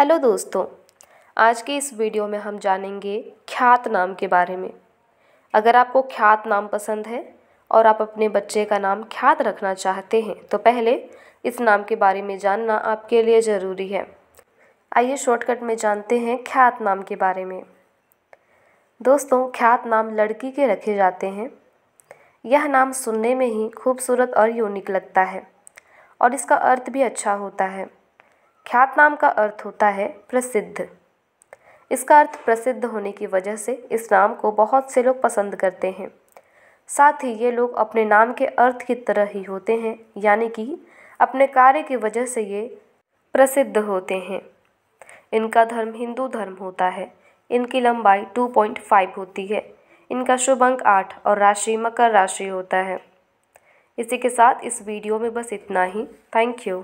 hello दोस्तों आज के इस वीडियो में हम जानेंगे ख्यात नाम के बारे में अगर आपको ख्यात नाम पसंद है और आप अपने बच्चे का नाम ख्यात रखना चाहते हैं तो पहले इस नाम के बारे में जानना आपके लिए ज़रूरी है आइए शॉर्टकट में जानते हैं ख्यात नाम के बारे में दोस्तों ख्यात नाम लड़की के रखे जाते हैं यह नाम सुनने में ही खूबसूरत और यूनिक लगता है और इसका अर्थ भी अच्छा होता है ख्यातनाम का अर्थ होता है प्रसिद्ध इसका अर्थ प्रसिद्ध होने की वजह से इस नाम को बहुत से लोग पसंद करते हैं साथ ही ये लोग अपने नाम के अर्थ की तरह ही होते हैं यानी कि अपने कार्य की वजह से ये प्रसिद्ध होते हैं इनका धर्म हिंदू धर्म होता है इनकी लंबाई 2.5 होती है इनका शुभ अंक आठ और राशि मकर राशि होता है इसी के साथ इस वीडियो में बस इतना ही थैंक यू